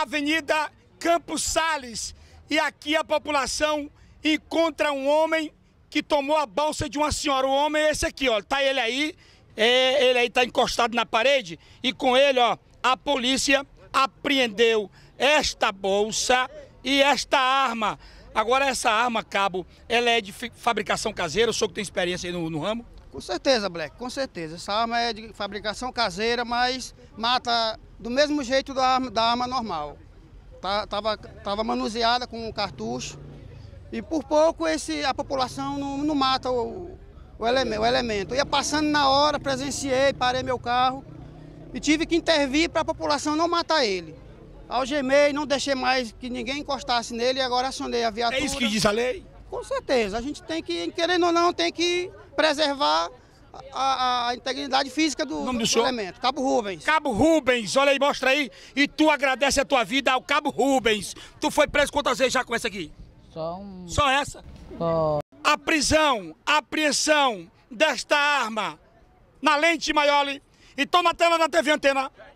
Avenida Campos Sales. E aqui a população encontra um homem que tomou a bolsa de uma senhora. O homem é esse aqui, ó. Tá ele aí, é, ele aí tá encostado na parede e com ele, ó, a polícia apreendeu esta bolsa e esta arma. Agora, essa arma, cabo, ela é de fabricação caseira? O senhor que tem experiência aí no, no, ramo? Com certeza, Black, com certeza. Essa arma é de fabricação caseira, mas mata do mesmo jeito da arma, da arma normal. Estava tá, tava manuseada com um cartucho e por pouco esse, a população não, não mata o, o, eleme, o elemento. Eu ia passando na hora, presenciei, parei meu carro e tive que intervir para a população não matar ele. Algemei, não deixei mais que ninguém encostasse nele e agora acionei a viatura. É isso que diz a lei? Com certeza. A gente tem que, querendo ou não, tem que preservar a, a, integridade física do, do, do elemento. Cabo Rubens. Cabo Rubens, olha aí, mostra aí. E tu agradece a tua vida ao Cabo Rubens. Tu foi preso quantas vezes já com essa aqui? Só um. Só essa? Só. A prisão, a apreensão desta arma na lente Maioli. Então na tela da TV Antena.